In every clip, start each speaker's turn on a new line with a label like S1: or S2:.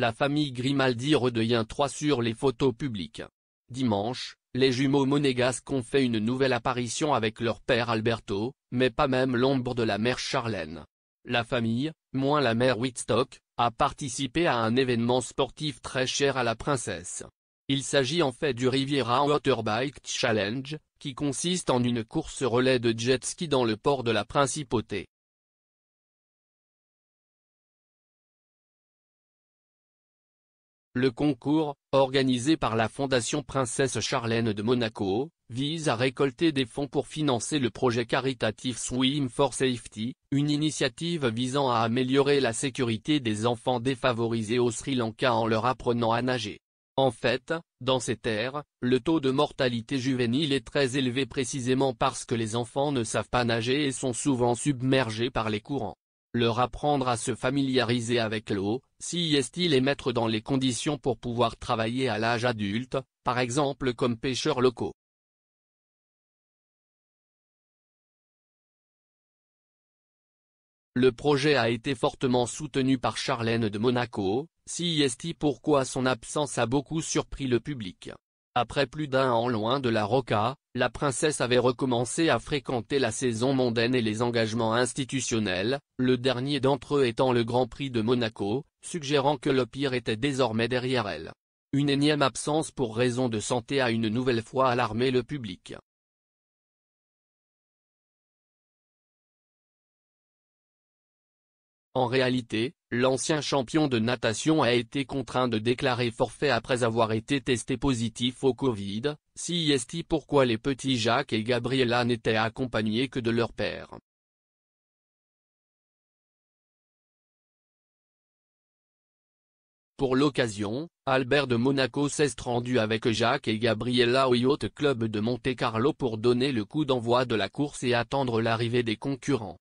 S1: La famille Grimaldi redevient 3 sur les photos publiques. Dimanche, les jumeaux monégasques ont fait une nouvelle apparition avec leur père Alberto, mais pas même l'ombre de la mère Charlène. La famille, moins la mère Whitstock, a participé à un événement sportif très cher à la princesse. Il s'agit en fait du Riviera Waterbike Challenge, qui consiste en une course relais de jet ski dans le port de la principauté. Le concours, organisé par la Fondation Princesse Charlène de Monaco, vise à récolter des fonds pour financer le projet caritatif Swim for Safety, une initiative visant à améliorer la sécurité des enfants défavorisés au Sri Lanka en leur apprenant à nager. En fait, dans ces terres, le taux de mortalité juvénile est très élevé précisément parce que les enfants ne savent pas nager et sont souvent submergés par les courants leur apprendre à se familiariser avec l'eau, si est-il les mettre dans les conditions pour pouvoir travailler à l'âge adulte, par exemple comme pêcheurs locaux.
S2: Le projet
S1: a été fortement soutenu par Charlène de Monaco, si est pourquoi son absence a beaucoup surpris le public. Après plus d'un an loin de la Roca, la princesse avait recommencé à fréquenter la saison mondaine et les engagements institutionnels, le dernier d'entre eux étant le Grand Prix de Monaco, suggérant que le pire était désormais derrière elle. Une énième absence pour raison de santé a une nouvelle fois alarmé le public. En réalité, l'ancien champion de natation a été contraint de déclarer forfait après avoir été testé positif au Covid, si est pourquoi les petits Jacques et Gabriella n'étaient accompagnés que de leur père.
S2: Pour l'occasion, Albert
S1: de Monaco s'est rendu avec Jacques et Gabriella au Yacht Club de Monte-Carlo pour donner le coup d'envoi de la course et attendre l'arrivée des concurrents.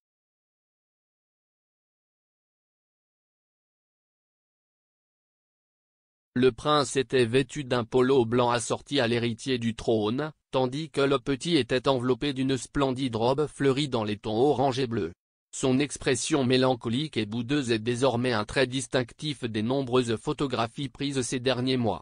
S1: Le prince était vêtu d'un polo blanc assorti à l'héritier du trône, tandis que le petit était enveloppé d'une splendide robe fleurie dans les tons orange et bleu. Son expression mélancolique et boudeuse est désormais un trait distinctif des nombreuses photographies prises ces derniers mois.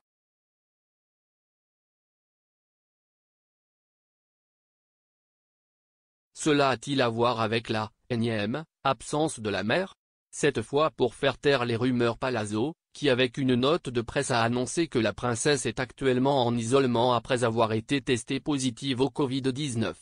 S1: Cela a-t-il à voir avec la, énième, absence de la mère Cette fois pour faire taire les rumeurs palazzo, qui avec une note de presse a annoncé que la princesse est actuellement en isolement après avoir été testée positive au Covid-19.